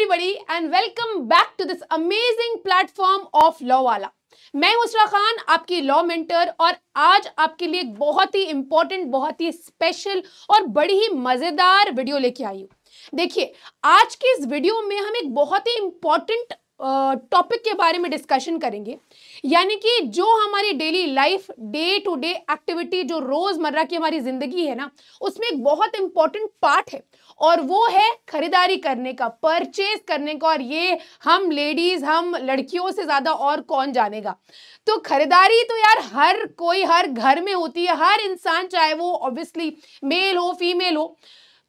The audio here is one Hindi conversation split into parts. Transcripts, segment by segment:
everybody and welcome back to this amazing platform of Law Wala. मैं मुस्रा खान आपकी लॉ मेंटर और आज आपके लिए एक बहुत ही इंपॉर्टेंट बहुत ही स्पेशल और बड़ी ही मज़ेदार वीडियो लेके आई हूँ देखिए आज के इस वीडियो में हम एक बहुत ही इंपॉर्टेंट टॉपिक के बारे में डिस्कशन करेंगे यानी कि जो हमारी daily life day to day activity जो रोज़मर्रा की हमारी ज़िंदगी है ना उसमें एक बहुत इंपॉर्टेंट पार्ट है और वो है खरीदारी करने का परचेज करने का और ये हम लेडीज़ हम लड़कियों से ज़्यादा और कौन जानेगा तो खरीदारी तो यार हर कोई हर घर में होती है हर इंसान चाहे वो ऑब्वियसली मेल हो फीमेल हो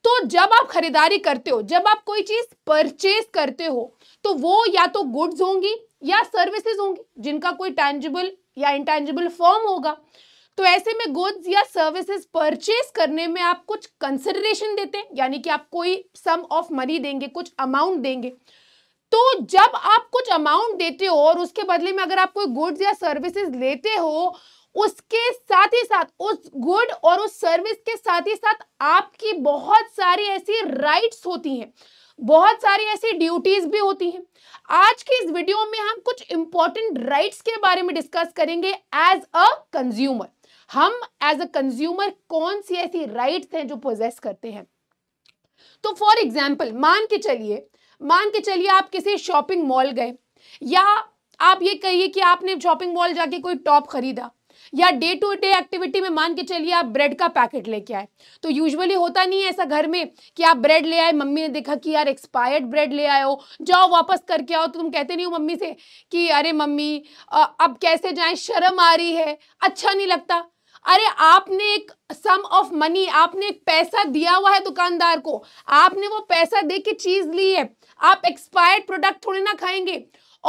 तो जब आप खरीदारी करते हो जब आप कोई चीज़ परचेज करते हो तो वो या तो गुड्स होंगी या सर्विसेज होंगी जिनका कोई टैंजिबल या इंटेंजिबल फॉर्म होगा तो ऐसे में गुड्स या सर्विसेज परचेज करने में आप कुछ कंसिडरेशन देते हैं यानी कि आप कोई सम ऑफ मनी देंगे कुछ अमाउंट देंगे तो जब आप कुछ अमाउंट देते हो और उसके बदले में अगर आप कोई गुड्स या सर्विसेज लेते हो उसके साथ ही साथ उस गुड और उस सर्विस के साथ ही साथ आपकी बहुत सारी ऐसी राइट्स होती हैं बहुत सारी ऐसी ड्यूटीज भी होती हैं आज के इस वीडियो में हम कुछ इंपॉर्टेंट राइट्स के बारे में डिस्कस करेंगे एज अ कंज्यूमर हम एज अ कंज्यूमर कौन सी ऐसी राइट हैं जो पोजेस करते हैं तो फॉर एग्जाम्पल मान के चलिए मान के चलिए आप किसी शॉपिंग मॉल गए या आप ये कहिए कि आपने शॉपिंग मॉल जाके कोई टॉप खरीदा या डे टू डे एक्टिविटी में मान के चलिए आप ब्रेड का पैकेट लेके आए तो यूजुअली होता नहीं है ऐसा घर में कि आप ब्रेड ले आए मम्मी ने देखा कि यार एक्सपायर्ड ब्रेड ले आए हो जाओ वापस करके आओ तो तुम कहते नहीं हो मम्मी से कि अरे मम्मी अब कैसे जाएं शर्म आ रही है अच्छा नहीं लगता अरे आपने एक सम ऑफ मनी आपने एक पैसा दिया हुआ है दुकानदार को आपने वो पैसा दे के चीज ली है आप एक्सपायर्ड प्रोडक्ट थोड़ी ना खाएंगे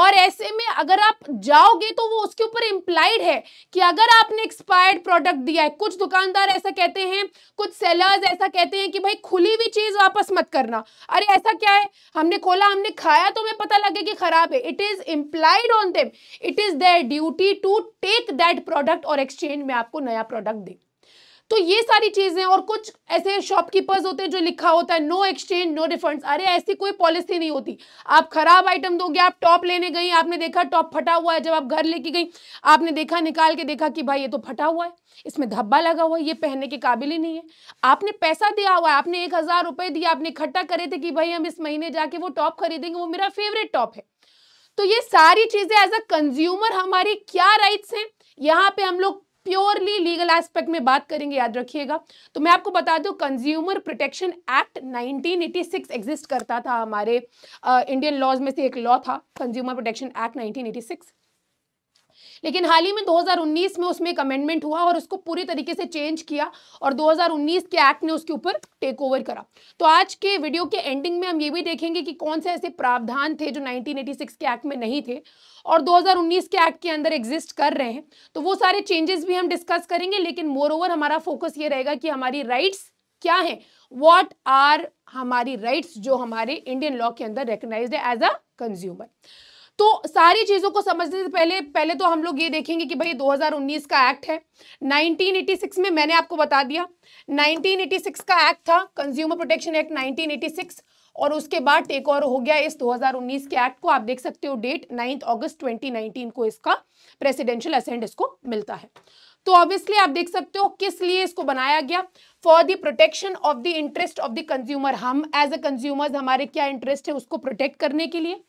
और ऐसे में अगर आप जाओगे तो वो उसके ऊपर इम्प्लाइड है कि अगर आपने एक्सपायर्ड प्रोडक्ट दिया है कुछ दुकानदार ऐसा कहते हैं कुछ सेलर्स ऐसा कहते हैं कि भाई खुली हुई चीज़ वापस मत करना अरे ऐसा क्या है हमने खोला हमने खाया तो हमें पता लगे कि ख़राब है it is implied on them it is their duty to take that product और एक्सचेंज में आपको नया प्रोडक्ट दे तो ये सारी चीज़ें और कुछ ऐसे शॉपकीपर्स होते हैं जो लिखा होता है नो एक्सचेंज नो रिफंड अरे ऐसी कोई पॉलिसी नहीं होती आप खराब आइटम दोगे आप टॉप लेने गई आपने देखा टॉप फटा हुआ है जब आप घर लेके गई आपने देखा निकाल के देखा कि भाई ये तो फटा हुआ है इसमें धब्बा लगा हुआ है ये पहनने के काबिल ही नहीं है आपने पैसा दिया हुआ है आपने एक हज़ार रुपए दिया आपने इकट्ठा करे थे कि भाई हम इस महीने जाके वो टॉप खरीदेंगे वो मेरा फेवरेट टॉप है तो ये सारी चीज़ें एज अ कंज्यूमर हमारी क्या राइट्स हैं यहाँ पे हम लोग प्योरली लीगल एस्पेक्ट में बात करेंगे याद रखिएगा तो मैं आपको बता दूं कंज्यूमर प्रोटेक्शन एक्ट 1986 एग्जिस्ट करता था हमारे इंडियन लॉज में से एक लॉ था कंज्यूमर प्रोटेक्शन एक्ट 1986 लेकिन हाल ही में 2019 में उसमें एक अमेंडमेंट हुआ और उसको पूरी तरीके से चेंज किया और 2019 के एक्ट ने उसके ऊपर टेक ओवर करा तो आज के वीडियो के एंडिंग में हम ये भी देखेंगे कि कौन से ऐसे प्रावधान थे जो 1986 के एक्ट में नहीं थे और 2019 के एक्ट के अंदर एग्जिस्ट कर रहे हैं तो वो सारे चेंजेस भी हम डिस्कस करेंगे लेकिन मोर ओवर हमारा फोकस ये रहेगा कि हमारी राइट्स क्या है वॉट आर हमारी राइट्स जो हमारे इंडियन लॉ के अंदर रिकग्नाइज एज अ कंज्यूमर तो सारी चीज़ों को समझने से पहले पहले तो हम लोग ये देखेंगे कि भाई 2019 का एक्ट है 1986 में मैंने आपको बता दिया 1986 का एक्ट था कंज्यूमर प्रोटेक्शन एक्ट 1986 और उसके बाद टेक ओवर हो गया इस 2019 के एक्ट को आप देख सकते हो डेट नाइन्थ अगस्त 2019 को इसका प्रेसिडेंशियल असेंड इसको मिलता है तो ऑब्वियसली आप देख सकते हो किस लिए इसको बनाया गया for the protection of the interest of the consumer हम एज अ कंज्यूमर्स हमारे क्या इंटरेस्ट है उसको प्रोटेक्ट करने के लिए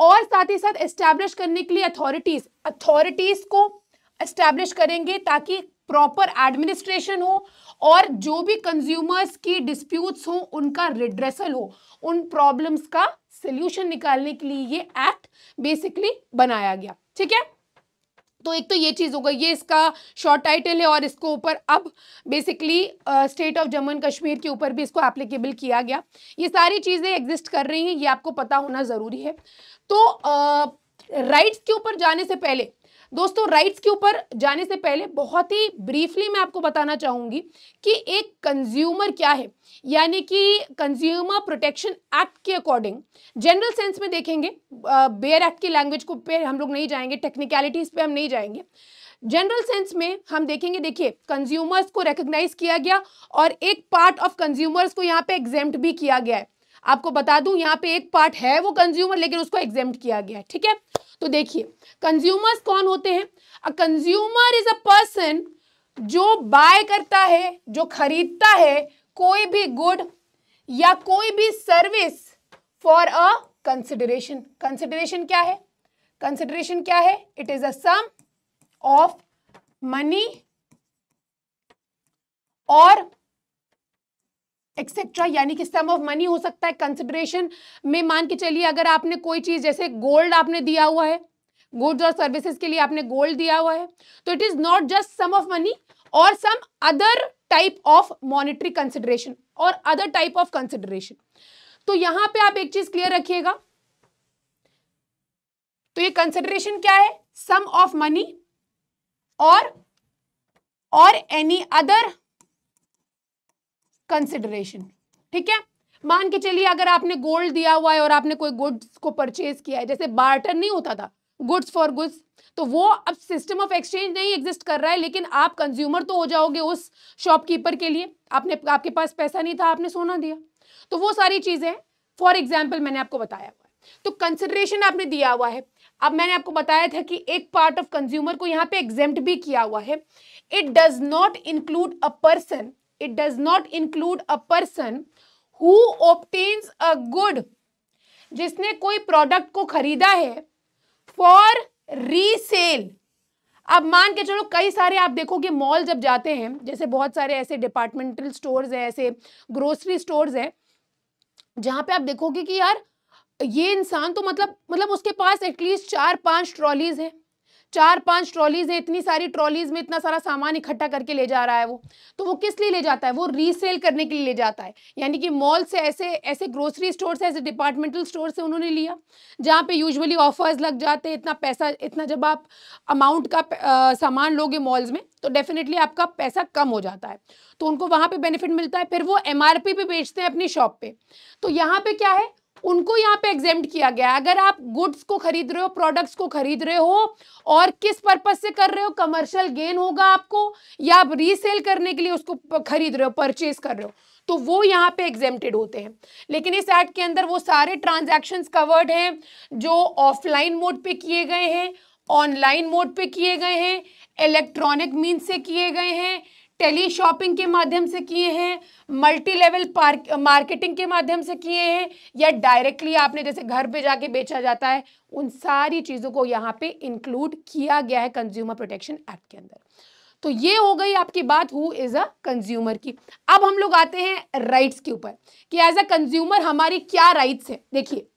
और साथ ही साथ एस्टैब्लिश करने के लिए अथॉरिटीज अथॉरिटीज को एस्टैब्लिश करेंगे ताकि प्रॉपर एडमिनिस्ट्रेशन हो और जो भी कंज्यूमर्स की डिस्प्यूट्स हो उनका रिड्रेसल हो उन प्रॉब्लम्स का सोल्यूशन निकालने के लिए ये एक्ट बेसिकली बनाया गया ठीक है तो एक तो ये चीज़ हो गई ये इसका शॉर्ट टाइटल है और इसको ऊपर अब basically state of Jammu and Kashmir के ऊपर भी इसको एप्लीकेबल किया गया ये सारी चीज़ें एग्जिस्ट कर रही हैं ये आपको पता होना ज़रूरी है तो राइट्स uh, के ऊपर जाने से पहले दोस्तों राइट्स के ऊपर जाने से पहले बहुत ही ब्रीफली मैं आपको बताना चाहूँगी कि एक कंज्यूमर क्या है यानी कि कंज्यूमर प्रोटेक्शन एक्ट के अकॉर्डिंग जनरल सेंस में देखेंगे बेयर एक्ट की लैंग्वेज को पे हम लोग नहीं जाएंगे टेक्निकलिटीज़ पे हम नहीं जाएंगे जनरल सेंस में हम देखेंगे देखिए कंज्यूमर्स को रिकग्नाइज किया गया और एक पार्ट ऑफ कंज्यूमर्स को यहाँ पे एग्जेम्प्ट भी किया गया है आपको बता दूं यहाँ पे एक पार्ट है वो कंज्यूमर लेकिन उसको एग्जेम्प्ट किया गया है ठीक है तो देखिए कंज्यूमर्स कौन होते हैं कंज्यूमर इज अ पर्सन जो बाय करता है जो खरीदता है कोई भी गुड या कोई भी service for a consideration consideration क्या है कंसिडरेशन क्या है it is a sum of money और एक्सेट्रा यानी कि सम ऑफ मनी हो सकता है कंसिडरेशन में मान के चलिए अगर आपने कोई चीज़ जैसे गोल्ड आपने दिया हुआ है गुड्स और सर्विसेज के लिए आपने गोल्ड दिया हुआ है तो it is not just sum of money और sum other type of monetary consideration और अदर टाइप ऑफ कंसिडरेशन तो यहां पे आप एक चीज़ क्लियर रखिएगा तो ये कंसिडरेशन क्या है सम ऑफ मनी और एनी अदर कंसिडरेशन ठीक है मान के चलिए अगर आपने गोल्ड दिया हुआ है और आपने कोई गुड्स को परचेज किया है जैसे बार्टर नहीं होता था गुड्स फॉर गुड्स तो वो अब सिस्टम ऑफ एक्सचेंज नहीं एग्जिस्ट कर रहा है लेकिन आप कंज्यूमर तो हो जाओगे उस शॉपकीपर के लिए आपने आपके पास पैसा नहीं था आपने सोना दिया तो वो सारी चीज़ें फॉर एग्जाम्पल मैंने आपको बताया हुआ है तो कंसिडरेशन आपने दिया हुआ है अब मैंने आपको बताया था कि एक पार्ट ऑफ कंज्यूमर को यहाँ पे एग्जेम्प्ट भी किया हुआ है it does not include a person it does not include a person who obtains a good जिसने कोई प्रोडक्ट को खरीदा है फॉर रीसेल अब मान के चलो कई सारे आप देखोगे मॉल जब जाते हैं जैसे बहुत सारे ऐसे डिपार्टमेंटल स्टोर्स हैं ऐसे ग्रोसरी स्टोर्स हैं जहाँ पे आप देखोगे कि यार ये इंसान तो मतलब मतलब उसके पास एटलीस्ट चार पांच ट्रॉलीज हैं चार पांच ट्रॉलीज है इतनी सारी ट्रॉलीज में इतना सारा सामान इकट्ठा करके ले जा रहा है वो तो वो किस लिए ले जाता है वो रीसेल करने के लिए ले जाता है यानी कि मॉल से ऐसे ऐसे ग्रोसरी स्टोर से ऐसे डिपार्टमेंटल स्टोर से उन्होंने लिया जहाँ पे यूजुअली ऑफर्स लग जाते हैं इतना पैसा इतना जब आप अमाउंट का सामान लोगे मॉल्स में तो डेफिनेटली आपका पैसा कम हो जाता है तो उनको वहाँ पे बेनिफिट मिलता है फिर वो एम पे बेचते हैं अपनी शॉप पे तो यहाँ पे क्या है उनको यहाँ पे एग्जाम किया गया अगर आप गुड्स को खरीद रहे हो प्रोडक्ट्स को खरीद रहे हो और किस पर्पज से कर रहे हो कमर्शियल गेन होगा आपको या आप रीसेल करने के लिए उसको खरीद रहे हो परचेज कर रहे हो तो वो यहाँ पे एग्जेम्प्टेड होते हैं लेकिन इस एक्ट के अंदर वो सारे ट्रांजेक्शन कवर्ड हैं जो ऑफलाइन मोड पे किए गए हैं ऑनलाइन मोड पे किए गए हैं इलेक्ट्रॉनिक मीन से किए गए हैं टेली शॉपिंग के माध्यम से किए हैं मल्टी लेवल मार्केटिंग के माध्यम से किए हैं या डायरेक्टली आपने जैसे घर पे जाके बेचा जाता है उन सारी चीज़ों को यहाँ पे इंक्लूड किया गया है कंज्यूमर प्रोटेक्शन एक्ट के अंदर तो ये हो गई आपकी बात हु इज़ अ कंज्यूमर की अब हम लोग आते हैं राइट्स के ऊपर कि एज अ कंज्यूमर हमारी क्या राइट्स है देखिए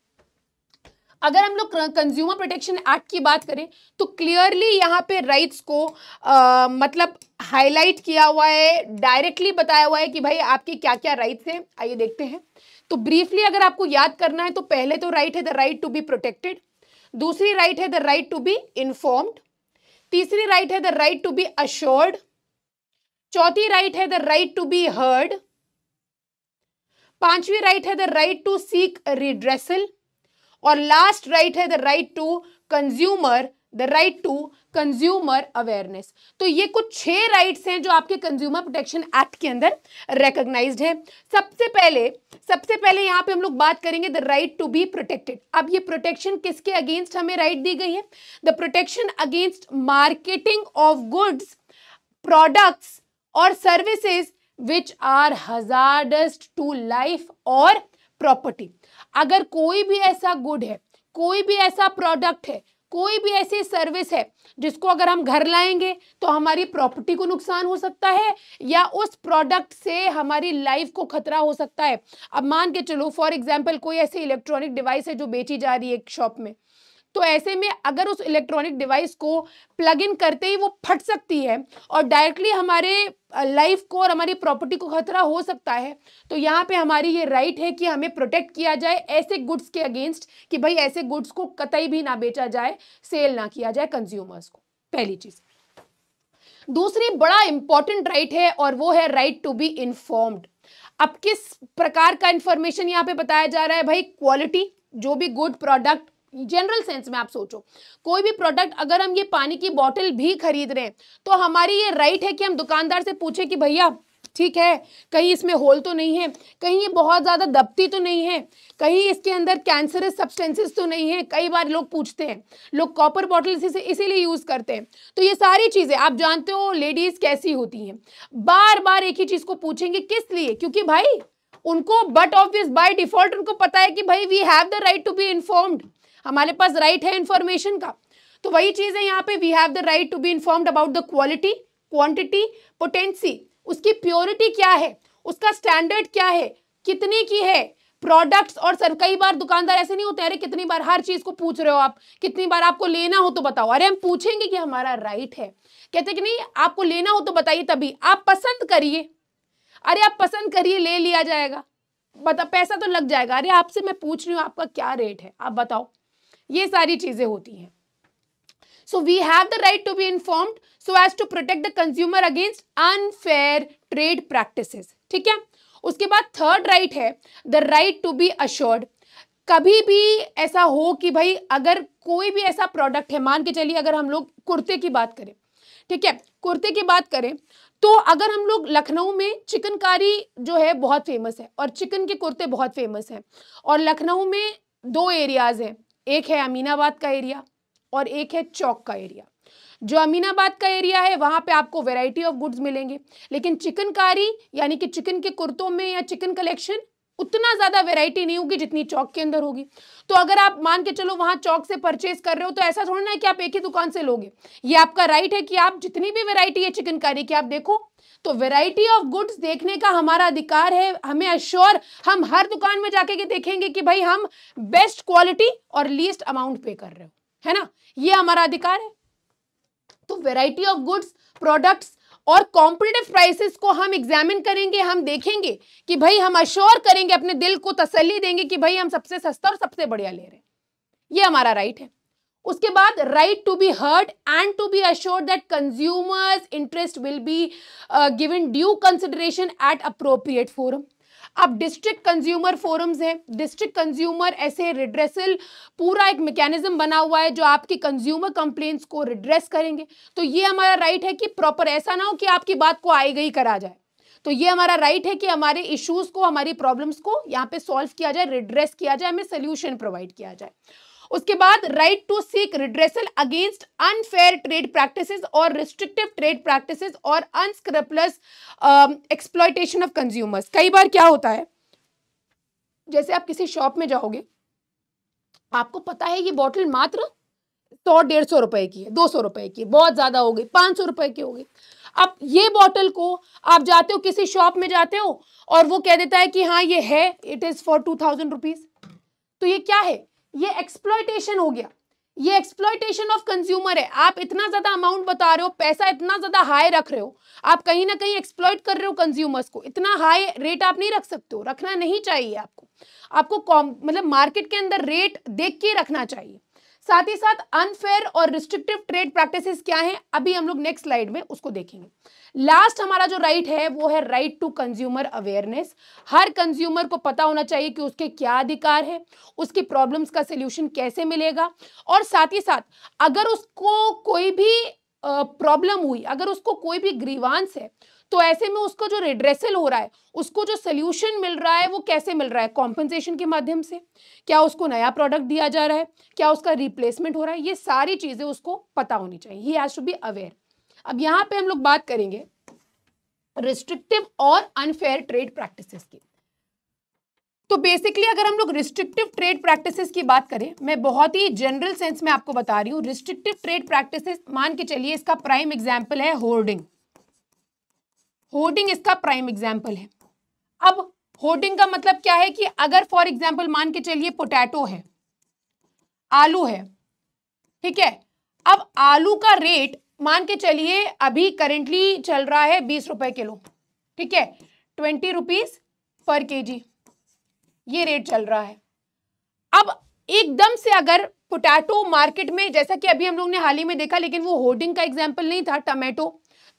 अगर हम लोग कंज्यूमर प्रोटेक्शन एक्ट की बात करें तो क्लियरली यहाँ पे राइट्स को आ, मतलब हाईलाइट किया हुआ है डायरेक्टली बताया हुआ है कि भाई आपके क्या क्या राइट्स हैं आइए देखते हैं तो ब्रीफली अगर आपको याद करना है तो पहले तो राइट है the right to be protected दूसरी राइट है the right to be informed तीसरी राइट है the right to be assured चौथी राइट है the right to be heard पांचवी राइट है the right to seek redressal और लास्ट राइट है the right to consumer the right to consumer awareness तो ये कुछ छह राइट्स हैं जो आपके कंज्यूमर प्रोटेक्शन एक्ट के अंदर रिकग्नाइज्ड है सबसे पहले सबसे पहले यहाँ पे हम लोग बात करेंगे the right to be protected अब ये प्रोटेक्शन किसके अगेंस्ट हमें राइट right दी गई है the protection against marketing of goods products और services which are hazardous to life और प्रॉपर्टी अगर कोई भी ऐसा गुड है कोई भी ऐसा प्रोडक्ट है कोई भी ऐसी सर्विस है जिसको अगर हम घर लाएंगे तो हमारी प्रॉपर्टी को नुकसान हो सकता है या उस प्रोडक्ट से हमारी लाइफ को खतरा हो सकता है अब मान के चलो फॉर एग्जांपल कोई ऐसी इलेक्ट्रॉनिक डिवाइस है जो बेची जा रही है एक शॉप में तो ऐसे में अगर उस इलेक्ट्रॉनिक डिवाइस को प्लग इन करते ही वो फट सकती है और डायरेक्टली हमारे लाइफ को और हमारी प्रॉपर्टी को खतरा हो सकता है तो यहाँ पे हमारी ये राइट है कि हमें प्रोटेक्ट किया जाए ऐसे गुड्स के अगेंस्ट कि भाई ऐसे गुड्स को कतई भी ना बेचा जाए सेल ना किया जाए कंज्यूमर्स को पहली चीज़ दूसरी बड़ा इंपॉर्टेंट राइट right है और वो है राइट टू बी इन्फॉर्म्ड अब किस प्रकार का इंफॉर्मेशन यहाँ पे बताया जा रहा है भाई क्वालिटी जो भी गुड प्रोडक्ट जनरल सेंस में आप सोचो कोई भी प्रोडक्ट अगर हम ये पानी की बॉटल भी खरीद रहे हैं तो हमारी ये राइट है कि हम दुकानदार से पूछे कि भैया ठीक है कहीं इसमें होल तो नहीं है कहीं ये बहुत ज़्यादा दबती तो नहीं है कहीं इसके अंदर कैंसरस सब्सटेंसेस तो नहीं है कई बार लोग पूछते हैं लोग कॉपर बॉटल इसे इसीलिए यूज़ करते हैं तो ये सारी चीज़ें आप जानते हो लेडीज़ कैसी होती हैं बार बार एक ही चीज़ को पूछेंगे किस लिए क्योंकि भाई उनको बट ऑफिस बाय डिफॉल्ट उनको पता है कि भाई we have the right to be informed हमारे पास राइट right है इन्फॉर्मेशन का तो वही चीज़ है यहाँ पे we have the right to be informed about the quality quantity potency उसकी प्योरिटी क्या है उसका स्टैंडर्ड क्या है कितने की है प्रोडक्ट्स और सर कई बार दुकानदार ऐसे नहीं होते अरे कितनी बार हर चीज को पूछ रहे हो आप कितनी बार आपको लेना हो तो बताओ अरे हम पूछेंगे कि हमारा राइट है कहते कि नहीं आपको लेना हो तो बताइए तभी आप पसंद करिए अरे आप पसंद करिए ले लिया जाएगा बता पैसा तो लग जाएगा अरे आपसे मैं पूछ रही हूँ आपका क्या रेट है आप बताओ ये सारी चीज़ें होती हैं so we have the right to be informed so as to protect the consumer against unfair trade practice ठीक है उसके बाद थर्ड राइट right है the right to be assured कभी भी ऐसा हो कि भाई अगर कोई भी ऐसा प्रोडक्ट है मान के चलिए अगर हम लोग कुर्ते की बात करें ठीक है कुर्ते की बात करें तो अगर हम लोग लखनऊ में चिकनकारी जो है बहुत फेमस है और चिकन के कुर्ते बहुत फेमस हैं और लखनऊ में दो एरियाज़ हैं एक है अमीनाबाद का एरिया और एक है चौक का एरिया जो अमीनाबाद का एरिया है वहाँ पे आपको वैरायटी ऑफ गुड्स मिलेंगे लेकिन चिकनकारी यानी कि चिकन के कुर्तों में या चिकन कलेक्शन उतना ज़्यादा वैरायटी नहीं होगी जितनी चौक के अंदर होगी तो अगर आप मान के चलो वहाँ चौक से परचेज कर रहे हो तो ऐसा थोड़ा ना कि आप एक ही दुकान से लोगे ये आपका राइट है कि आप जितनी भी वेरायटी है चिकनकारी की आप देखो तो वैरायटी ऑफ गुड्स देखने का हमारा अधिकार है हमें अश्योर हम हर दुकान में जाके के देखेंगे कि भाई हम बेस्ट क्वालिटी और लीस्ट अमाउंट पे कर रहे हो है ना ये हमारा अधिकार है तो वेराइटी ऑफ गुड्स प्रोडक्ट्स और कॉम्पिटेटिव प्राइसेस को हम एग्जामिन करेंगे हम देखेंगे कि भाई हम अश्योर करेंगे अपने दिल को तसली देंगे कि भाई हम सबसे सस्ता और सबसे बढ़िया ले रहे हैं ये हमारा राइट है उसके बाद right to be heard and to be assure that consumers interest will be given due consideration at appropriate forum अब डिस्ट्रिक्ट कंज्यूमर फोरम्स हैं डिस्ट्रिक्ट कंज्यूमर ऐसे रिड्रेसल पूरा एक मैकेनिज्म बना हुआ है जो आपकी कंज्यूमर कंप्लेंट्स को रिड्रेस करेंगे तो ये हमारा राइट right है कि प्रॉपर ऐसा ना हो कि आपकी बात को आई गई करा जाए तो ये हमारा राइट right है कि हमारे इश्यूज को हमारी प्रॉब्लम्स को यहाँ पे सॉल्व किया जाए रिड्रेस किया जाए हमें सोल्यूशन प्रोवाइड किया जाए उसके बाद right to seek redressal against unfair trade practices और रिस्ट्रिक्टिव ट्रेड प्रैक्टिसेस और अनस्क्रपलस एक्सप्लॉयटेशन ऑफ कंज्यूमर्स कई बार क्या होता है जैसे आप किसी शॉप में जाओगे आपको पता है ये बॉटल मात्र सौ डेढ़ सौ रुपए की है दो सौ रुपए की बहुत ज़्यादा हो गई पांच सौ रुपए की हो गई अब ये बॉटल को आप जाते हो किसी शॉप में जाते हो और वो कह देता है कि हाँ ये है it is for two thousand rupees तो ये क्या है ये एक्सप्लॉयटेशन हो गया ये एक्सप्लॉयटेशन ऑफ कंज्यूमर है आप इतना ज्यादा अमाउंट बता रहे हो पैसा इतना ज्यादा हाई रख रहे हो आप कहीं ना कहीं एक्सप्लॉयट कर रहे हो कंज्यूमर्स को इतना हाई रेट आप नहीं रख सकते हो रखना नहीं चाहिए आपको आपको मतलब मार्केट के अंदर रेट देख के रखना चाहिए साथ ही साथ अनफेयर और रिस्ट्रिक्टिव ट्रेड प्रैक्टिसेस क्या हैं अभी हम लोग नेक्स्ट स्लाइड में उसको देखेंगे लास्ट हमारा जो राइट right है वो है राइट टू कंज्यूमर अवेयरनेस हर कंज्यूमर को पता होना चाहिए कि उसके क्या अधिकार है उसकी प्रॉब्लम्स का सोल्यूशन कैसे मिलेगा और साथ ही साथ अगर उसको कोई भी प्रॉब्लम हुई अगर उसको कोई भी ग्रीवांस है तो ऐसे में उसका जो रिड्रेसल हो रहा है उसको जो सोल्यूशन मिल रहा है वो कैसे मिल रहा है कॉम्पनसेशन के माध्यम से क्या उसको नया प्रोडक्ट दिया जा रहा है क्या उसका रिप्लेसमेंट हो रहा है ये सारी चीज़ें उसको पता होनी चाहिए he has to be aware अब यहाँ पे हम लोग बात करेंगे रिस्ट्रिक्टिव और अनफेयर ट्रेड प्रैक्टिस की तो बेसिकली अगर हम लोग रिस्ट्रिक्टिव ट्रेड प्रैक्टिसेस की बात करें मैं बहुत ही जनरल सेंस में आपको बता रही हूँ रिस्ट्रिक्टिव ट्रेड प्रैक्टिसेस मान के चलिए इसका प्राइम एग्जाम्पल है होर्डिंग होर्डिंग इसका प्राइम एग्जाम्पल है अब होर्डिंग का मतलब क्या है कि अगर फॉर एग्जाम्पल मान के चलिए पोटैटो है आलू है ठीक है अब आलू का रेट मान के चलिए अभी करेंटली चल रहा है बीस रुपए किलो ठीक है ट्वेंटी रुपीज पर के जी ये रेट चल रहा है अब एकदम से अगर पोटैटो मार्केट में जैसा कि अभी हम लोग ने हाल ही में देखा लेकिन वो होर्डिंग का एग्जाम्पल नहीं था टमेटो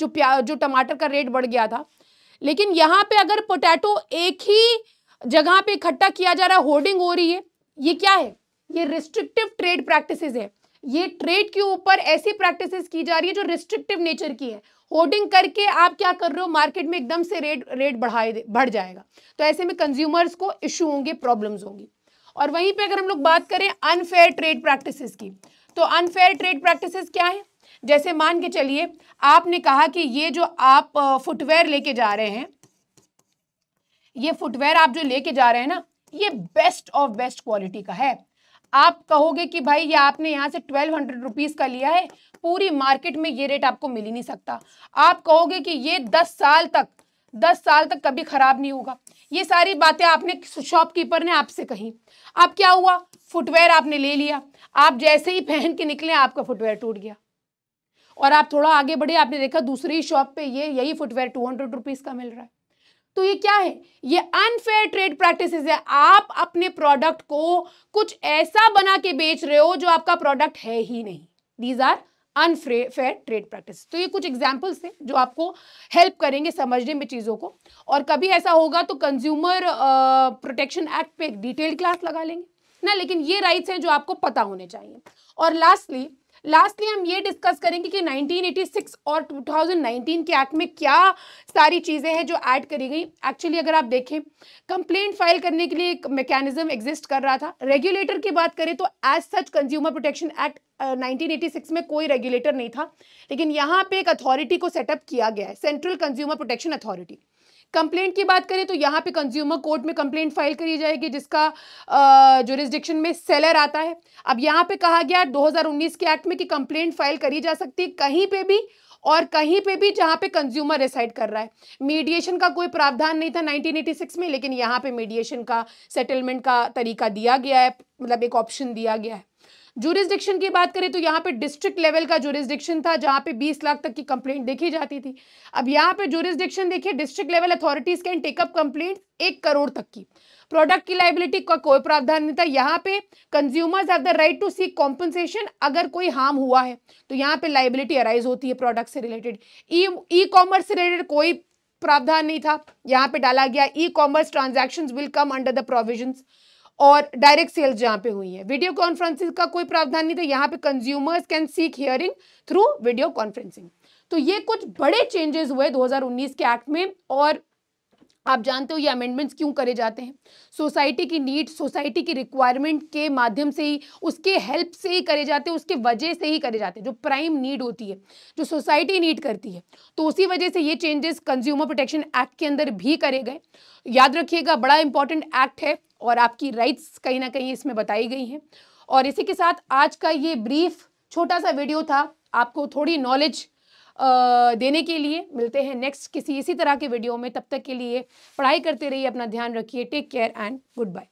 जो प्या जो टमाटर का रेट बढ़ गया था लेकिन यहाँ पे अगर पोटैटो एक ही जगह पे इकट्ठा किया जा रहा है होर्डिंग हो रही है ये क्या है ये रिस्ट्रिक्टिव ट्रेड प्रैक्टिस है ये ट्रेड के ऊपर ऐसी प्रैक्टिसेस की जा रही है जो रिस्ट्रिक्टिव नेचर की है होर्डिंग करके आप क्या कर रहे हो मार्केट में एकदम से रेट रेट बढ़ाए बढ़ जाएगा तो ऐसे में कंज्यूमर्स को इश्यू होंगे प्रॉब्लम्स होंगी और वहीं पे अगर हम लोग बात करें अनफेयर ट्रेड प्रैक्टिसेस की तो अनफेयर ट्रेड प्रैक्टिसेस क्या है जैसे मान के चलिए आपने कहा कि ये जो आप फुटवेयर लेके जा रहे हैं ये फुटवेयर आप जो लेके जा रहे हैं ना ये बेस्ट ऑफ बेस्ट क्वालिटी का है आप कहोगे कि भाई ये आपने यहाँ से ट्वेल्व हंड्रेड रुपीज़ का लिया है पूरी मार्केट में ये रेट आपको मिल ही नहीं सकता आप कहोगे कि ये दस साल तक दस साल तक कभी ख़राब नहीं होगा ये सारी बातें आपने शॉपकीपर ने आपसे कही अब क्या हुआ फुटवेयर आपने ले लिया आप जैसे ही पहन के निकले आपका फुटवेयर टूट गया और आप थोड़ा आगे बढ़े आपने देखा दूसरी शॉप पे ये यही फुटवेयर टू हंड्रेड रुपीज़ का मिल रहा है तो ये क्या है ये अनफेयर ट्रेड प्रैक्टिस है आप अपने प्रोडक्ट को कुछ ऐसा बना के बेच रहे हो जो आपका प्रोडक्ट है ही नहीं these are unfair trade practice तो ये कुछ एग्जाम्पल्स हैं जो आपको हेल्प करेंगे समझने में चीज़ों को और कभी ऐसा होगा तो कंज्यूमर प्रोटेक्शन एक्ट पे एक डिटेल क्लास लगा लेंगे ना लेकिन ये राइट्स हैं जो आपको पता होने चाहिए और लास्टली लास्टली हम ये डिस्कस करेंगे कि 1986 और 2019 के एक्ट में क्या सारी चीज़ें हैं जो ऐड करी गई एक्चुअली अगर आप देखें कंप्लेंट फाइल करने के लिए एक मैकेनिज्म एग्जिस्ट कर रहा था रेगुलेटर की बात करें तो as such consumer protection act 1986 में कोई रेगुलेटर नहीं था लेकिन यहाँ पे एक अथॉरिटी को सेटअप किया गया है central consumer protection authority complaint की बात करें तो यहाँ पे कंज्यूमर कोर्ट में कंप्लेंट फाइल करी जाएगी जिसका जोरिस्डिक्शन में सेलर आता है अब यहाँ पे कहा गया 2019 के एक्ट में कि कंप्लेंट फाइल करी जा सकती है कहीं पे भी और कहीं पे भी जहाँ पे कंज्यूमर रिसाइड कर रहा है मीडिएशन का कोई प्रावधान नहीं था 1986 में लेकिन यहाँ पे मीडिएशन का सेटलमेंट का तरीका दिया गया है मतलब एक ऑप्शन दिया गया है जुरिस्डिक्शन की बात करें तो यहाँ पे डिस्ट्रिक्ट लेवल का जुरिस्डिक्शन था जहाँ पे 20 लाख तक की कंप्लेंट देखी जाती थी अब यहाँ पे जुरिस्डिक्शन देखिए district level authorities can take up complaint एक करोड़ तक की प्रोडक्ट की लाइबिलिटी का कोई प्रावधान नहीं था यहाँ पे consumers have the right to seek compensation अगर कोई हार्म हुआ है तो यहाँ पे लाइबिलिटी अराइज होती है प्रोडक्ट से रिलेटेड ई कॉमर्स से रिलेटेड कोई प्रावधान नहीं था यहाँ पे डाला गया e commerce transaction will come under the provision और डायरेक्ट सेल्स जहाँ पे हुई है वीडियो कॉन्फ्रेंसिंग का कोई प्रावधान नहीं था यहाँ पे consumers can seek hearing through video conferencing तो ये कुछ बड़े चेंजेस हुए 2019 के एक्ट में और आप जानते हो ये अमेंडमेंट्स क्यों करे जाते हैं सोसाइटी की नीड सोसाइटी की रिक्वायरमेंट के माध्यम से ही उसके हेल्प से ही करे जाते हैं उसके वजह से ही करे जाते हैं जो प्राइम नीड होती है जो सोसाइटी नीड करती है तो उसी वजह से ये चेंजेस कंज्यूमर प्रोटेक्शन एक्ट के अंदर भी करे गए याद रखिएगा बड़ा इंपॉर्टेंट एक्ट है और आपकी राइट्स कहीं ना कहीं इसमें बताई गई हैं और इसी के साथ आज का ये ब्रीफ छोटा सा वीडियो था आपको थोड़ी नॉलेज देने के लिए मिलते हैं नेक्स्ट किसी इसी तरह के वीडियो में तब तक के लिए पढ़ाई करते रहिए अपना ध्यान रखिए take care and good bye